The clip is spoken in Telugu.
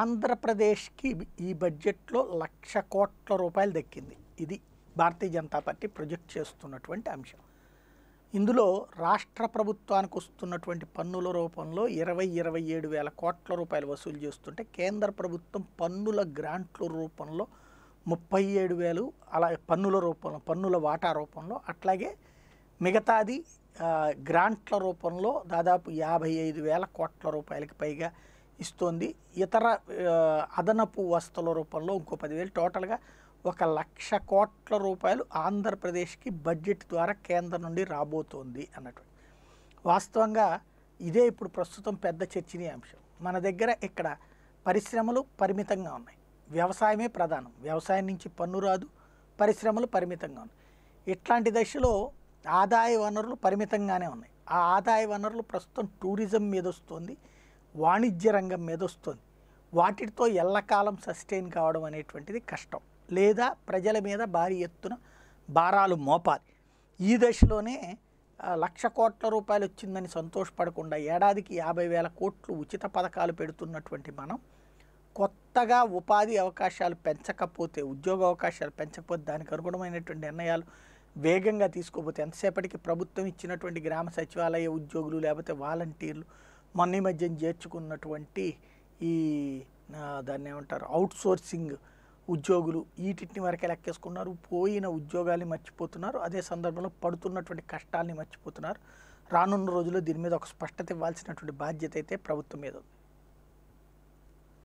ఆంధ్రప్రదేశ్కి ఈ బడ్జెట్లో లక్ష కోట్ల రూపాయలు దక్కింది ఇది భారతీయ జనతా పార్టీ ప్రొజెక్ట్ చేస్తున్నటువంటి అంశం ఇందులో రాష్ట్ర ప్రభుత్వానికి వస్తున్నటువంటి పన్నుల రూపంలో ఇరవై ఇరవై ఏడు వేల కోట్ల రూపాయలు వసూలు చేస్తుంటే కేంద్ర ప్రభుత్వం పన్నుల గ్రాంట్ల రూపంలో ముప్పై ఏడు వేలు అలా పన్నుల రూపంలో పన్నుల వాటా రూపంలో అట్లాగే మిగతాది గ్రాంట్ల రూపంలో దాదాపు యాభై ఐదు వేల కోట్ల రూపాయలకి పైగా ఇస్తోంది ఇతర అదనపు వస్తువుల రూపంలో ఇంకో పదివేలు టోటల్గా ఒక లక్ష కోట్ల రూపాయలు ఆంధ్రప్రదేశ్కి బడ్జెట్ ద్వారా కేంద్రం నుండి రాబోతోంది అన్నట్టు వాస్తవంగా ఇదే ఇప్పుడు ప్రస్తుతం పెద్ద చర్చనీయాంశం మన దగ్గర ఇక్కడ పరిశ్రమలు పరిమితంగా ఉన్నాయి వ్యవసాయమే ప్రధానం వ్యవసాయం నుంచి పన్ను రాదు పరిశ్రమలు పరిమితంగా ఉన్నాయి ఇట్లాంటి దశలో ఆదాయ వనరులు పరిమితంగానే ఉన్నాయి ఆ ఆదాయ వనరులు ప్రస్తుతం టూరిజం మీద వస్తుంది వాణిజ్య రంగం మీద వస్తుంది వాటితో ఎల్లకాలం సస్టైన్ కావడం అనేటువంటిది కష్టం లేదా ప్రజల మీద భారీ ఎత్తున భారాలు మోపాలి ఈ దశలోనే లక్ష కోట్ల రూపాయలు వచ్చిందని సంతోషపడకుండా ఏడాదికి యాభై వేల కోట్లు ఉచిత పథకాలు పెడుతున్నటువంటి మనం కొత్తగా ఉపాధి అవకాశాలు పెంచకపోతే ఉద్యోగ అవకాశాలు పెంచకపోతే దానికి అనుగుణమైనటువంటి నిర్ణయాలు వేగంగా తీసుకోపోతే ఎంతసేపటికి ప్రభుత్వం ఇచ్చినటువంటి గ్రామ సచివాలయ ఉద్యోగులు లేకపోతే వాలంటీర్లు మొన్న మధ్యం చేర్చుకున్నటువంటి ఈ దాన్ని ఏమంటారు అవుట్సోర్సింగ్ ఉద్యోగులు వీటిని వరకే లెక్కేసుకున్నారు పోయిన ఉద్యోగాల్ని మర్చిపోతున్నారు అదే సందర్భంలో పడుతున్నటువంటి కష్టాలని మర్చిపోతున్నారు రానున్న రోజుల్లో దీని మీద ఒక స్పష్టత ఇవ్వాల్సినటువంటి బాధ్యత అయితే ప్రభుత్వం మీద ఉంది